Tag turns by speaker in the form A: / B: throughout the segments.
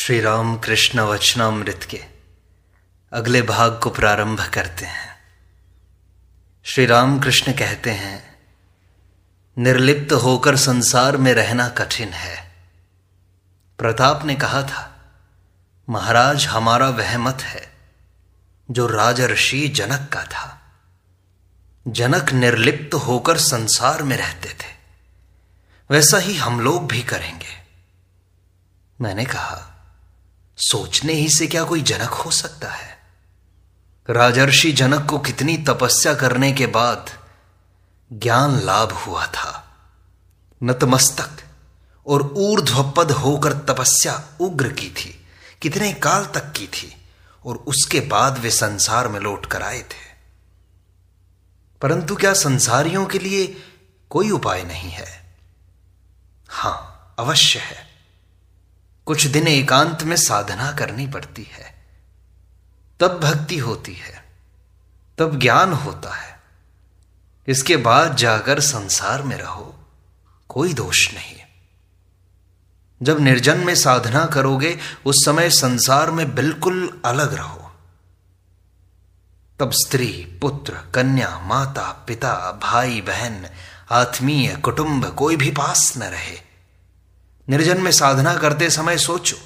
A: श्री राम कृष्ण वचनामृत के अगले भाग को प्रारंभ करते हैं श्री राम कृष्ण कहते हैं निर्लिप्त होकर संसार में रहना कठिन है प्रताप ने कहा था महाराज हमारा वह मत है जो राजर्षि जनक का था जनक निर्लिप्त होकर संसार में रहते थे वैसा ही हम लोग भी करेंगे मैंने कहा सोचने ही से क्या कोई जनक हो सकता है राजर्षि जनक को कितनी तपस्या करने के बाद ज्ञान लाभ हुआ था नतमस्तक और ऊर्ध्वपद होकर तपस्या उग्र की थी कितने काल तक की थी और उसके बाद वे संसार में लौट कर आए थे परंतु क्या संसारियों के लिए कोई उपाय नहीं है हां अवश्य है कुछ दिन एकांत में साधना करनी पड़ती है तब भक्ति होती है तब ज्ञान होता है इसके बाद जाकर संसार में रहो कोई दोष नहीं जब निर्जन में साधना करोगे उस समय संसार में बिल्कुल अलग रहो तब स्त्री पुत्र कन्या माता पिता भाई बहन आत्मीय कुटुंब कोई भी पास न रहे निर्जन में साधना करते समय सोचो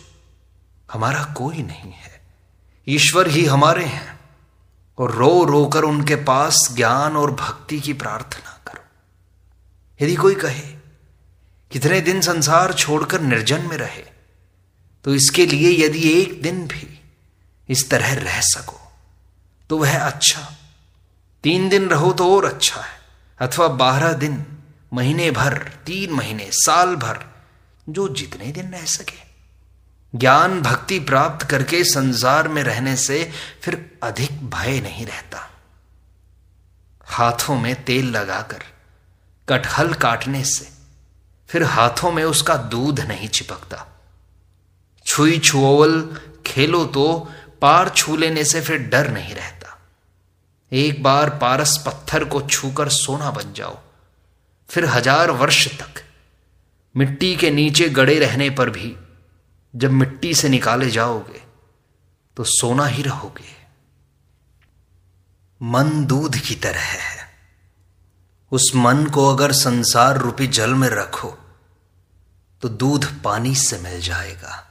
A: हमारा कोई नहीं है ईश्वर ही हमारे हैं और रो रोकर उनके पास ज्ञान और भक्ति की प्रार्थना करो यदि कोई कहे कितने दिन संसार छोड़कर निर्जन में रहे तो इसके लिए यदि एक दिन भी इस तरह रह सको तो वह अच्छा तीन दिन रहो तो और अच्छा है अथवा बारह दिन महीने भर तीन महीने साल भर जो जितने दिन रह सके ज्ञान भक्ति प्राप्त करके संसार में रहने से फिर अधिक भय नहीं रहता हाथों में तेल लगाकर कटहल काटने से फिर हाथों में उसका दूध नहीं चिपकता छुई छुओवल खेलो तो पार छू लेने से फिर डर नहीं रहता एक बार पारस पत्थर को छूकर सोना बन जाओ फिर हजार वर्ष तक मिट्टी के नीचे गड़े रहने पर भी जब मिट्टी से निकाले जाओगे तो सोना ही रहोगे मन दूध की तरह है उस मन को अगर संसार रूपी जल में रखो तो दूध पानी से मिल जाएगा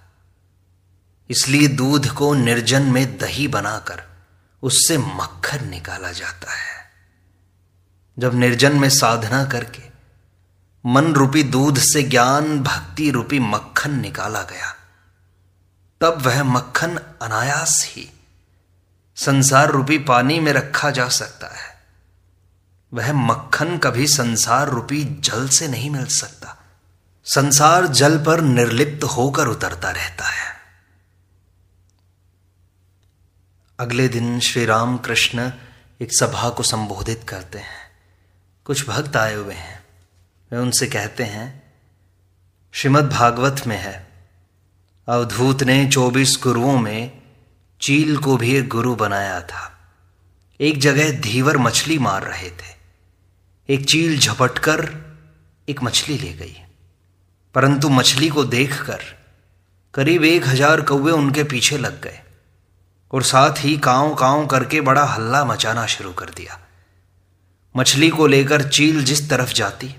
A: इसलिए दूध को निर्जन में दही बनाकर उससे मक्खन निकाला जाता है जब निर्जन में साधना करके मन रूपी दूध से ज्ञान भक्ति रूपी मक्खन निकाला गया तब वह मक्खन अनायास ही संसार रूपी पानी में रखा जा सकता है वह मक्खन कभी संसार रूपी जल से नहीं मिल सकता संसार जल पर निर्लिप्त होकर उतरता रहता है अगले दिन श्री राम कृष्ण एक सभा को संबोधित करते हैं कुछ भक्त आए हुए हैं वे उनसे कहते हैं श्रीमद् भागवत में है अवधूत ने 24 गुरुओं में चील को भी एक गुरु बनाया था एक जगह धीवर मछली मार रहे थे एक चील झपट कर एक मछली ले गई परंतु मछली को देखकर करीब एक हजार कौवे उनके पीछे लग गए और साथ ही काव काव करके बड़ा हल्ला मचाना शुरू कर दिया मछली को लेकर चील जिस तरफ जाती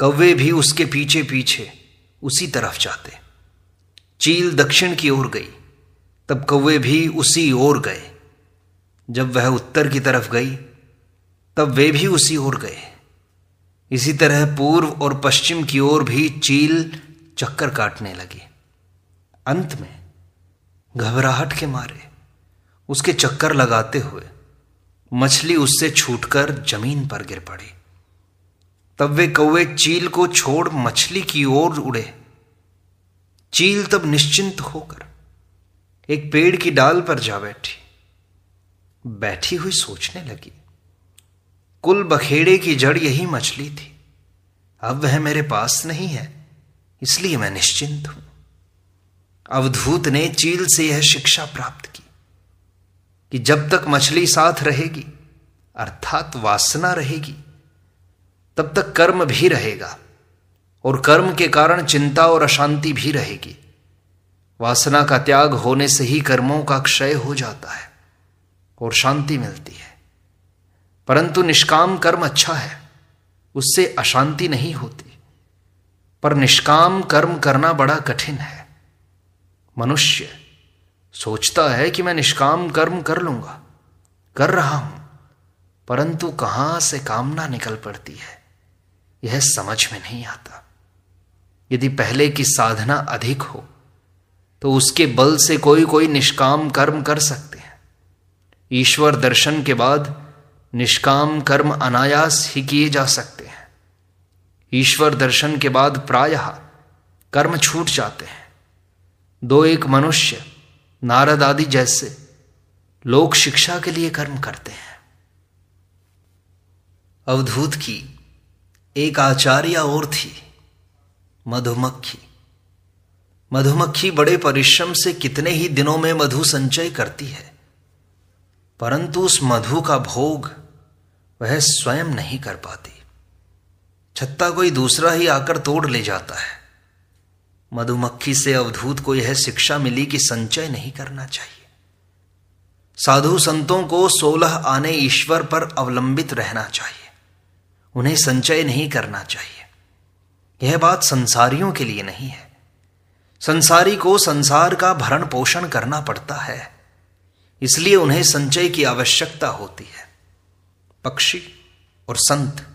A: कौवे भी उसके पीछे पीछे उसी तरफ जाते चील दक्षिण की ओर गई तब कौवे भी उसी ओर गए जब वह उत्तर की तरफ गई तब वे भी उसी ओर गए इसी तरह पूर्व और पश्चिम की ओर भी चील चक्कर काटने लगी अंत में घबराहट के मारे उसके चक्कर लगाते हुए मछली उससे छूटकर जमीन पर गिर पड़ी तब वे कौवे चील को छोड़ मछली की ओर उड़े चील तब निश्चिंत होकर एक पेड़ की डाल पर जा बैठी बैठी हुई सोचने लगी कुल बखेड़े की जड़ यही मछली थी अब वह मेरे पास नहीं है इसलिए मैं निश्चिंत हूं अवधूत ने चील से यह शिक्षा प्राप्त की कि जब तक मछली साथ रहेगी अर्थात वासना रहेगी तब तक कर्म भी रहेगा और कर्म के कारण चिंता और अशांति भी रहेगी वासना का त्याग होने से ही कर्मों का क्षय हो जाता है और शांति मिलती है परंतु निष्काम कर्म अच्छा है उससे अशांति नहीं होती पर निष्काम कर्म करना बड़ा कठिन है मनुष्य सोचता है कि मैं निष्काम कर्म कर लूंगा कर रहा हूं परंतु कहां से कामना निकल पड़ती है यह समझ में नहीं आता यदि पहले की साधना अधिक हो तो उसके बल से कोई कोई निष्काम कर्म कर सकते हैं ईश्वर दर्शन के बाद निष्काम कर्म अनायास ही किए जा सकते हैं ईश्वर दर्शन के बाद प्रायः कर्म छूट जाते हैं दो एक मनुष्य नारद आदि जैसे लोक शिक्षा के लिए कर्म करते हैं अवधूत की एक आचार्य और थी मधुमक्खी मधुमक्खी बड़े परिश्रम से कितने ही दिनों में मधु संचय करती है परंतु उस मधु का भोग वह स्वयं नहीं कर पाती छत्ता कोई दूसरा ही आकर तोड़ ले जाता है मधुमक्खी से अवधूत को यह शिक्षा मिली कि संचय नहीं करना चाहिए साधु संतों को सोलह आने ईश्वर पर अवलंबित रहना चाहिए उन्हें संचय नहीं करना चाहिए यह बात संसारियों के लिए नहीं है संसारी को संसार का भरण पोषण करना पड़ता है इसलिए उन्हें संचय की आवश्यकता होती है पक्षी और संत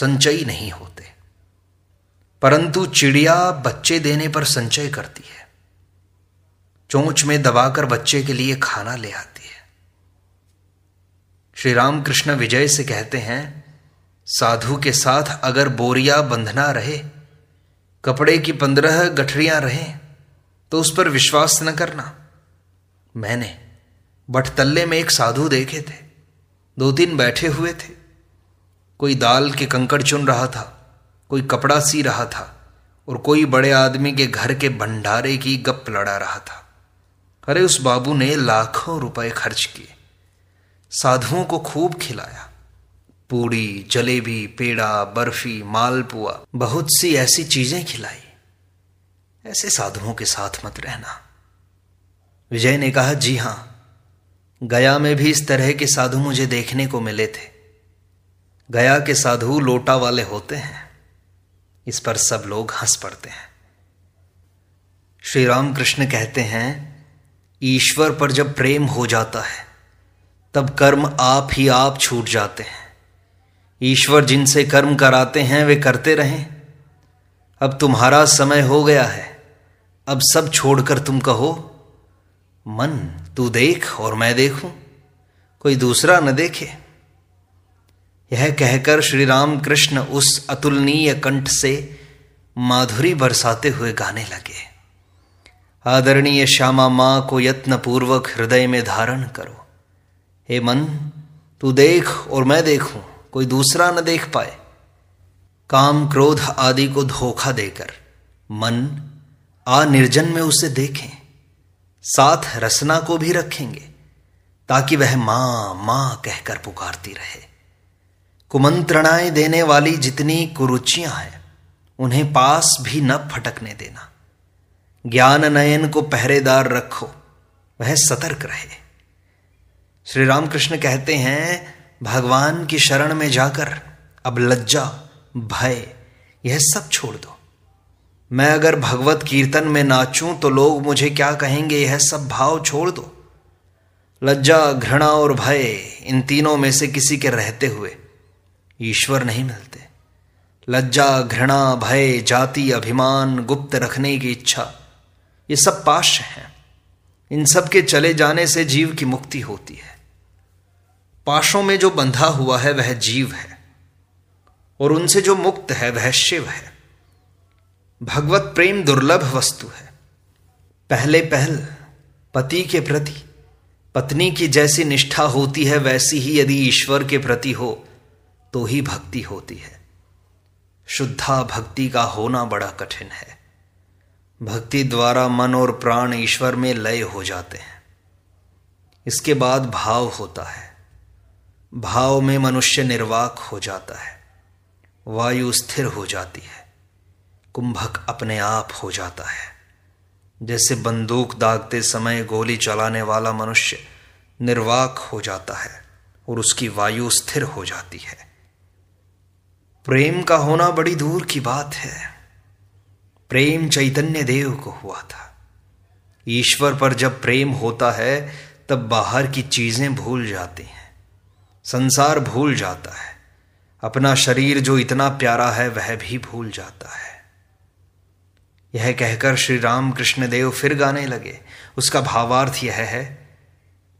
A: संचयी नहीं होते परंतु चिड़िया बच्चे देने पर संचय करती है चोंच में दबाकर बच्चे के लिए खाना ले आती है श्री रामकृष्ण विजय से कहते हैं साधु के साथ अगर बोरिया बंधना रहे कपड़े की पंद्रह गठरियां रहें तो उस पर विश्वास न करना मैंने बटतल्ले में एक साधु देखे थे दो तीन बैठे हुए थे कोई दाल के कंकड़ चुन रहा था कोई कपड़ा सी रहा था और कोई बड़े आदमी के घर के भंडारे की गप लड़ा रहा था अरे उस बाबू ने लाखों रुपए खर्च किए साधुओं को खूब खिलाया पूड़ी जलेबी पेड़ा बर्फी मालपुआ बहुत सी ऐसी चीजें खिलाई ऐसे साधुओं के साथ मत रहना विजय ने कहा जी हां गया में भी इस तरह के साधु मुझे देखने को मिले थे गया के साधु लोटा वाले होते हैं इस पर सब लोग हंस पड़ते हैं श्री राम कृष्ण कहते हैं ईश्वर पर जब प्रेम हो जाता है तब कर्म आप ही आप छूट जाते हैं ईश्वर जिनसे कर्म कराते हैं वे करते रहें अब तुम्हारा समय हो गया है अब सब छोड़कर तुम कहो मन तू देख और मैं देखूं कोई दूसरा न देखे यह कहकर श्री राम कृष्ण उस अतुलनीय कंठ से माधुरी बरसाते हुए गाने लगे आदरणीय श्यामा मां को यत्नपूर्वक हृदय में धारण करो हे मन तू देख और मैं देखूं कोई दूसरा न देख पाए काम क्रोध आदि को धोखा देकर मन आ निर्जन में उसे देखें साथ रसना को भी रखेंगे ताकि वह मां मां कहकर पुकारती रहे कुमंत्रणाएं देने वाली जितनी कुरुचियां हैं उन्हें पास भी न फटकने देना ज्ञान नयन को पहरेदार रखो वह सतर्क रहे श्री रामकृष्ण कहते हैं भगवान की शरण में जाकर अब लज्जा भय यह सब छोड़ दो मैं अगर भगवत कीर्तन में नाचूं तो लोग मुझे क्या कहेंगे यह सब भाव छोड़ दो लज्जा घृणा और भय इन तीनों में से किसी के रहते हुए ईश्वर नहीं मिलते लज्जा घृणा भय जाति अभिमान गुप्त रखने की इच्छा ये सब पाश हैं इन सब के चले जाने से जीव की मुक्ति होती है पाशों में जो बंधा हुआ है वह जीव है और उनसे जो मुक्त है वह शिव है भगवत प्रेम दुर्लभ वस्तु है पहले पहल पति के प्रति पत्नी की जैसी निष्ठा होती है वैसी ही यदि ईश्वर के प्रति हो तो ही भक्ति होती है शुद्धा भक्ति का होना बड़ा कठिन है भक्ति द्वारा मन और प्राण ईश्वर में लय हो जाते हैं इसके बाद भाव होता है भाव में मनुष्य निर्वाक हो जाता है वायु स्थिर हो जाती है कुंभक अपने आप हो जाता है जैसे बंदूक दागते समय गोली चलाने वाला मनुष्य निर्वाक हो जाता है और उसकी वायु स्थिर हो जाती है प्रेम का होना बड़ी दूर की बात है प्रेम चैतन्य देव को हुआ था ईश्वर पर जब प्रेम होता है तब बाहर की चीजें भूल जाती हैं संसार भूल जाता है अपना शरीर जो इतना प्यारा है वह भी भूल जाता है यह कहकर श्री राम कृष्ण देव फिर गाने लगे उसका भावार्थ यह है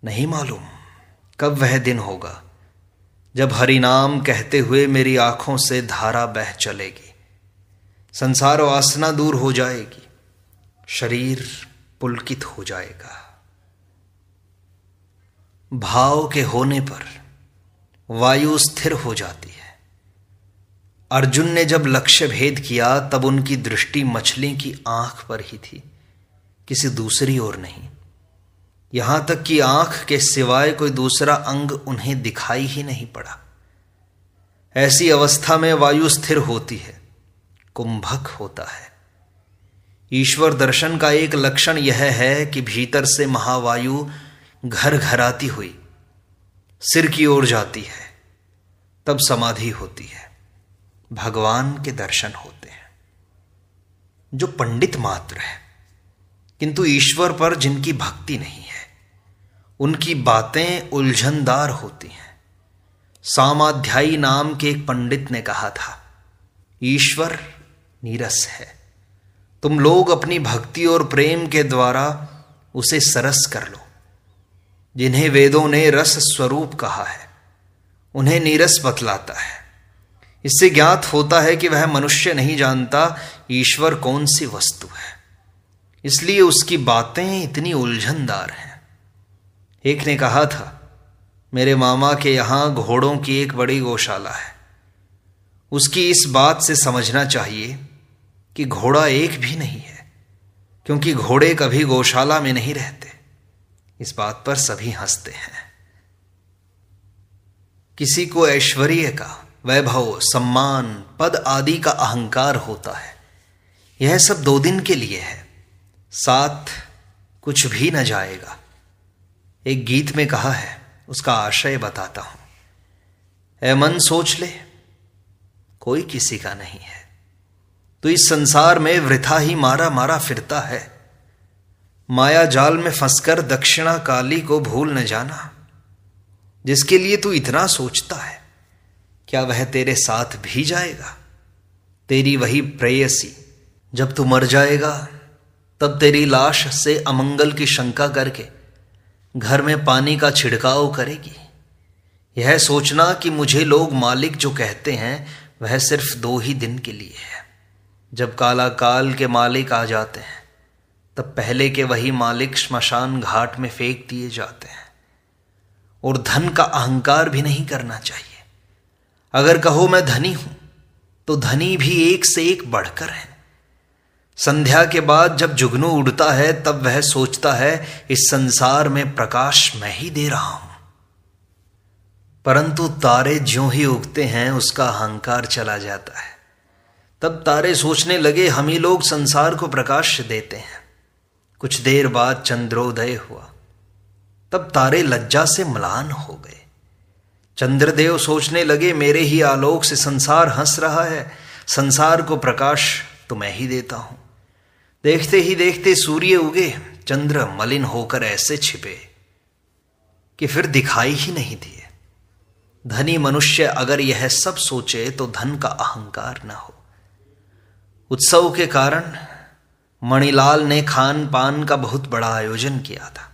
A: नहीं मालूम कब वह दिन होगा जब हरिनाम कहते हुए मेरी आंखों से धारा बह चलेगी संसार वासना दूर हो जाएगी शरीर पुलकित हो जाएगा भाव के होने पर वायु स्थिर हो जाती है अर्जुन ने जब लक्ष्य भेद किया तब उनकी दृष्टि मछली की आंख पर ही थी किसी दूसरी ओर नहीं यहां तक कि आंख के सिवाय कोई दूसरा अंग उन्हें दिखाई ही नहीं पड़ा ऐसी अवस्था में वायु स्थिर होती है कुंभक होता है ईश्वर दर्शन का एक लक्षण यह है कि भीतर से महावायु घर घराती हुई सिर की ओर जाती है तब समाधि होती है भगवान के दर्शन होते हैं जो पंडित मात्र है किंतु ईश्वर पर जिनकी भक्ति नहीं है उनकी बातें उलझनदार होती हैं सामाध्यायी नाम के एक पंडित ने कहा था ईश्वर नीरस है तुम लोग अपनी भक्ति और प्रेम के द्वारा उसे सरस कर लो जिन्हें वेदों ने रस स्वरूप कहा है उन्हें नीरस बतलाता है इससे ज्ञात होता है कि वह मनुष्य नहीं जानता ईश्वर कौन सी वस्तु है इसलिए उसकी बातें इतनी उलझनदार हैं एक ने कहा था मेरे मामा के यहां घोड़ों की एक बड़ी गौशाला है उसकी इस बात से समझना चाहिए कि घोड़ा एक भी नहीं है क्योंकि घोड़े कभी गौशाला में नहीं रहते इस बात पर सभी हंसते हैं किसी को ऐश्वर्य का वैभव सम्मान पद आदि का अहंकार होता है यह सब दो दिन के लिए है साथ कुछ भी न जाएगा एक गीत में कहा है उसका आशय बताता हूं ए मन सोच ले कोई किसी का नहीं है तो इस संसार में वृथा ही मारा मारा फिरता है माया जाल में फंसकर दक्षिणा काली को भूल न जाना जिसके लिए तू इतना सोचता है क्या वह तेरे साथ भी जाएगा तेरी वही प्रेयसी जब तू मर जाएगा तब तेरी लाश से अमंगल की शंका करके घर में पानी का छिड़काव करेगी यह सोचना कि मुझे लोग मालिक जो कहते हैं वह सिर्फ दो ही दिन के लिए है जब काला काल के मालिक आ जाते हैं तब पहले के वही मालिक श्मशान घाट में फेंक दिए जाते हैं और धन का अहंकार भी नहीं करना चाहिए अगर कहो मैं धनी हूं तो धनी भी एक से एक बढ़कर है संध्या के बाद जब जुगनू उड़ता है तब वह सोचता है इस संसार में प्रकाश मैं ही दे रहा हूं परंतु तारे जो ही उगते हैं उसका अहंकार चला जाता है तब तारे सोचने लगे हम ही लोग संसार को प्रकाश देते हैं कुछ देर बाद चंद्रोदय हुआ तब तारे लज्जा से मलान हो गए चंद्रदेव सोचने लगे मेरे ही आलोक से संसार हंस रहा है संसार को प्रकाश तो मैं ही देता हूं देखते ही देखते सूर्य उगे चंद्र मलिन होकर ऐसे छिपे कि फिर दिखाई ही नहीं दिए धनी मनुष्य अगर यह सब सोचे तो धन का अहंकार न हो उत्सव के कारण मणिलाल ने खान पान का बहुत बड़ा आयोजन किया था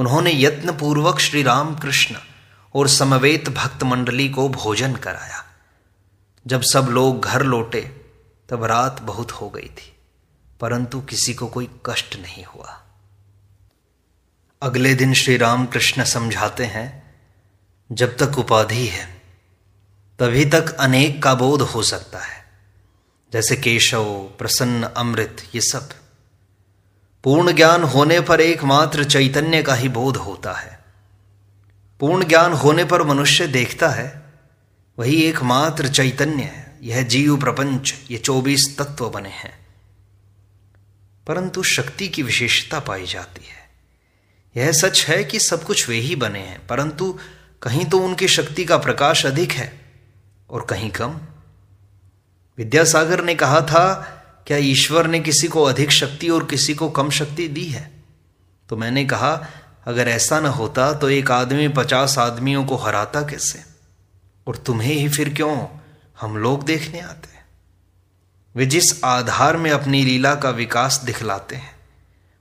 A: उन्होंने यत्न पूर्वक श्री राम कृष्ण और समवेत भक्त मंडली को भोजन कराया जब सब लोग घर लौटे तब रात बहुत हो गई थी परंतु किसी को कोई कष्ट नहीं हुआ अगले दिन श्री राम कृष्ण समझाते हैं जब तक उपाधि है तभी तक अनेक का बोध हो सकता है जैसे केशव प्रसन्न अमृत ये सब पूर्ण ज्ञान होने पर एकमात्र चैतन्य का ही बोध होता है पूर्ण ज्ञान होने पर मनुष्य देखता है वही एकमात्र चैतन्य है यह जीव प्रपंच ये चौबीस तत्व बने हैं परंतु शक्ति की विशेषता पाई जाती है यह सच है कि सब कुछ वे ही बने हैं परंतु कहीं तो उनकी शक्ति का प्रकाश अधिक है और कहीं कम विद्यासागर ने कहा था क्या ईश्वर ने किसी को अधिक शक्ति और किसी को कम शक्ति दी है तो मैंने कहा अगर ऐसा ना होता तो एक आदमी पचास आदमियों को हराता कैसे और तुम्हें ही फिर क्यों हम लोग देखने आते वे जिस आधार में अपनी लीला का विकास दिखलाते हैं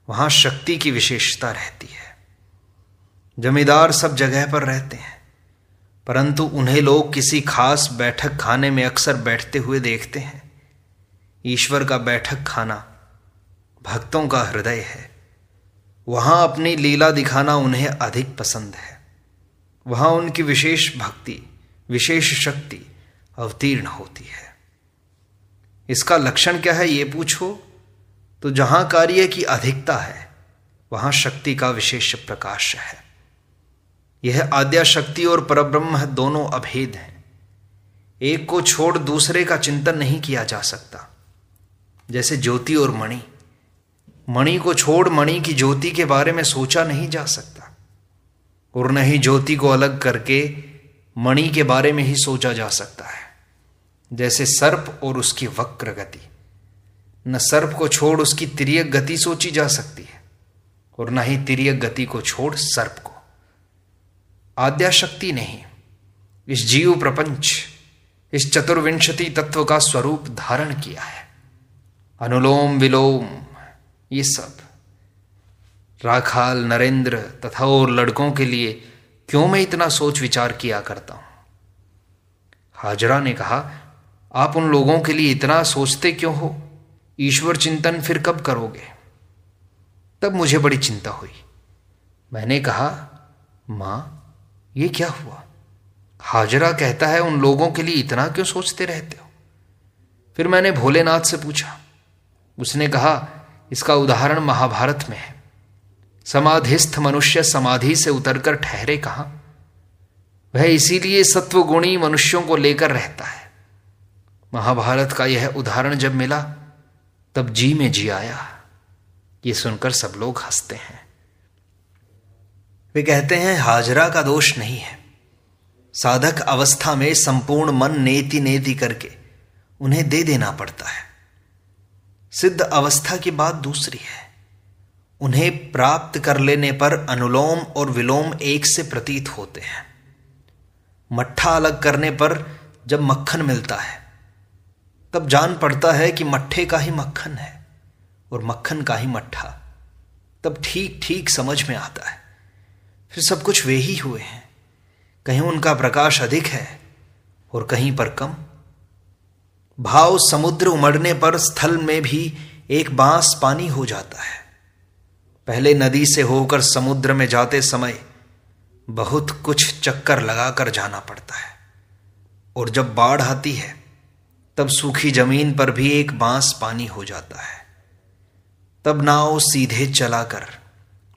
A: वहां शक्ति की विशेषता रहती है जमींदार सब जगह पर रहते हैं परंतु उन्हें लोग किसी खास बैठक खाने में अक्सर बैठते हुए देखते हैं ईश्वर का बैठक खाना भक्तों का हृदय है वहां अपनी लीला दिखाना उन्हें अधिक पसंद है वहां उनकी विशेष भक्ति विशेष शक्ति अवतीर्ण होती है इसका लक्षण क्या है ये पूछो तो जहां कार्य की अधिकता है वहां शक्ति का विशेष प्रकाश है यह आद्याशक्ति और परब्रह्म दोनों अभेद हैं एक को छोड़ दूसरे का चिंतन नहीं किया जा सकता जैसे ज्योति और मणि मणि को छोड़ मणि की ज्योति के बारे में सोचा नहीं जा सकता और न ही ज्योति को अलग करके मणि के बारे में ही सोचा जा सकता है जैसे सर्प और उसकी वक्र गति न सर्प को छोड़ उसकी तिरियक गति सोची जा सकती है और न ही तिरियक गति को छोड़ सर्प को आद्याशक्ति नहीं इस जीव प्रपंच इस चतुर्विंशति तत्व का स्वरूप धारण किया है अनुलोम विलोम ये सब राखाल नरेंद्र तथा और लड़कों के लिए क्यों मैं इतना सोच विचार किया करता हूं हाजरा ने कहा आप उन लोगों के लिए इतना सोचते क्यों हो ईश्वर चिंतन फिर कब करोगे तब मुझे बड़ी चिंता हुई मैंने कहा मां ये क्या हुआ हाजरा कहता है उन लोगों के लिए इतना क्यों सोचते रहते हो फिर मैंने भोलेनाथ से पूछा उसने कहा इसका उदाहरण महाभारत में है समाधिस्थ मनुष्य समाधि से उतरकर ठहरे कहा वह इसीलिए सत्वगुणी मनुष्यों को लेकर रहता है महाभारत का यह उदाहरण जब मिला तब जी में जी आया ये सुनकर सब लोग हंसते हैं वे कहते हैं हाजरा का दोष नहीं है साधक अवस्था में संपूर्ण मन नेति नेति करके उन्हें दे देना पड़ता है सिद्ध अवस्था की बात दूसरी है उन्हें प्राप्त कर लेने पर अनुलोम और विलोम एक से प्रतीत होते हैं मट्ठा अलग करने पर जब मक्खन मिलता है तब जान पड़ता है कि मट्ठे का ही मक्खन है और मक्खन का ही मट्ठा तब ठीक ठीक समझ में आता है फिर सब कुछ वे ही हुए हैं कहीं उनका प्रकाश अधिक है और कहीं पर कम भाव समुद्र उमड़ने पर स्थल में भी एक बांस पानी हो जाता है पहले नदी से होकर समुद्र में जाते समय बहुत कुछ चक्कर लगाकर जाना पड़ता है और जब बाढ़ आती है तब सूखी जमीन पर भी एक बांस पानी हो जाता है तब नाव सीधे चलाकर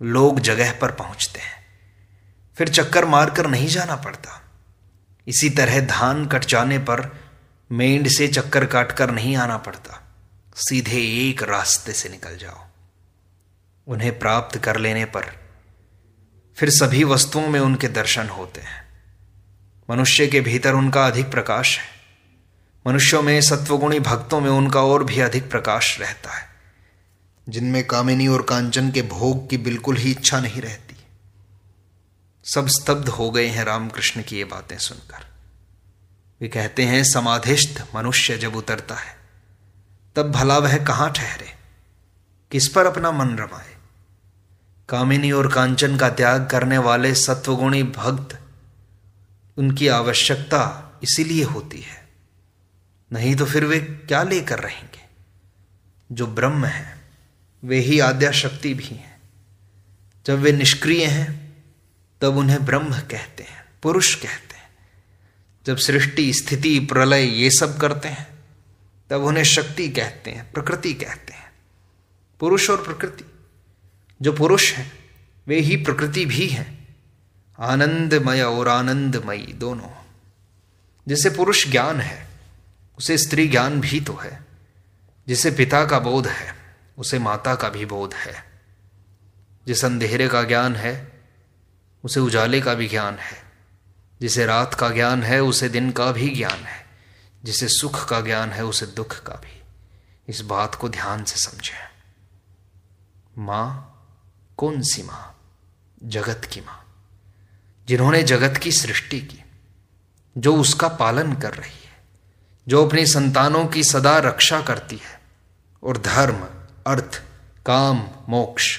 A: लोग जगह पर पहुंचते हैं फिर चक्कर मारकर नहीं जाना पड़ता इसी तरह धान कट जाने पर मेंड से चक्कर काटकर नहीं आना पड़ता सीधे एक रास्ते से निकल जाओ उन्हें प्राप्त कर लेने पर फिर सभी वस्तुओं में उनके दर्शन होते हैं मनुष्य के भीतर उनका अधिक प्रकाश है मनुष्यों में सत्वगुणी भक्तों में उनका और भी अधिक प्रकाश रहता है जिनमें कामिनी और कांचन के भोग की बिल्कुल ही इच्छा नहीं रहती सब स्तब्ध हो गए हैं रामकृष्ण की ये बातें सुनकर वे कहते हैं समाधिष्ठ मनुष्य जब उतरता है तब भला वह कहां ठहरे किस पर अपना मन रमाए कामिनी और कांचन का त्याग करने वाले सत्वगुणी भक्त उनकी आवश्यकता इसीलिए होती है नहीं तो फिर वे क्या लेकर रहेंगे जो ब्रह्म है वे ही आद्या शक्ति भी हैं जब वे निष्क्रिय हैं तब उन्हें ब्रह्म कहते हैं पुरुष कहते हैं जब सृष्टि स्थिति प्रलय ये सब करते हैं तब उन्हें शक्ति कहते हैं प्रकृति कहते हैं पुरुष और प्रकृति जो पुरुष हैं वे ही प्रकृति भी हैं आनंदमय और आनंदमयी दोनों जिसे पुरुष ज्ञान है उसे स्त्री ज्ञान भी तो है जिसे पिता का बोध है उसे माता का भी बोध है जिस अंधेरे का ज्ञान है उसे उजाले का भी ज्ञान है जिसे रात का ज्ञान है उसे दिन का भी ज्ञान है जिसे सुख का ज्ञान है उसे दुख का भी इस बात को ध्यान से समझें मां कौन सी मां जगत की मां जिन्होंने जगत की सृष्टि की जो उसका पालन कर रही है जो अपनी संतानों की सदा रक्षा करती है और धर्म अर्थ काम मोक्ष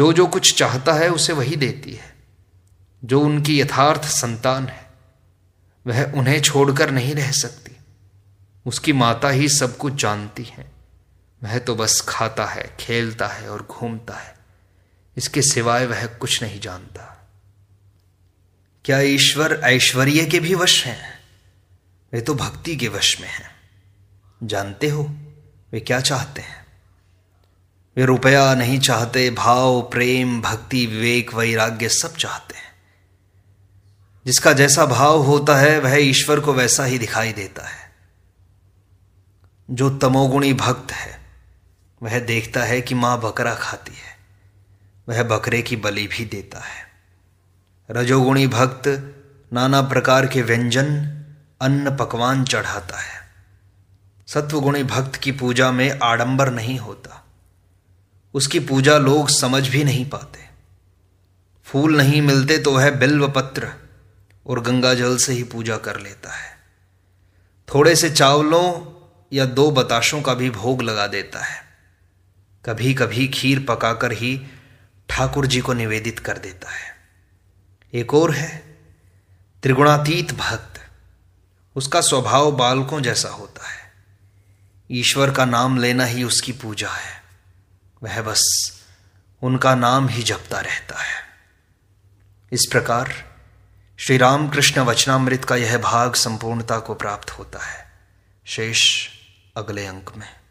A: जो जो कुछ चाहता है उसे वही देती है जो उनकी यथार्थ संतान है वह उन्हें छोड़कर नहीं रह सकती उसकी माता ही सब कुछ जानती है वह तो बस खाता है खेलता है और घूमता है इसके सिवाय वह कुछ नहीं जानता क्या ईश्वर ऐश्वर्य के भी वश हैं वे तो भक्ति के वश में हैं जानते हो वे क्या चाहते हैं वे रुपया नहीं चाहते भाव प्रेम भक्ति विवेक वैराग्य सब चाहते हैं जिसका जैसा भाव होता है वह ईश्वर को वैसा ही दिखाई देता है जो तमोगुणी भक्त है वह देखता है कि मां बकरा खाती है वह बकरे की बलि भी देता है रजोगुणी भक्त नाना प्रकार के व्यंजन अन्न पकवान चढ़ाता है सत्वगुणी भक्त की पूजा में आडंबर नहीं होता उसकी पूजा लोग समझ भी नहीं पाते फूल नहीं मिलते तो वह बिल्व पत्र और गंगा जल से ही पूजा कर लेता है थोड़े से चावलों या दो बताशों का भी भोग लगा देता है कभी कभी खीर पकाकर ही ठाकुर जी को निवेदित कर देता है एक और है त्रिगुणातीत भक्त उसका स्वभाव बालकों जैसा होता है ईश्वर का नाम लेना ही उसकी पूजा है वह बस उनका नाम ही जपता रहता है इस प्रकार श्री रामकृष्ण वचनामृत का यह भाग संपूर्णता को प्राप्त होता है शेष अगले अंक में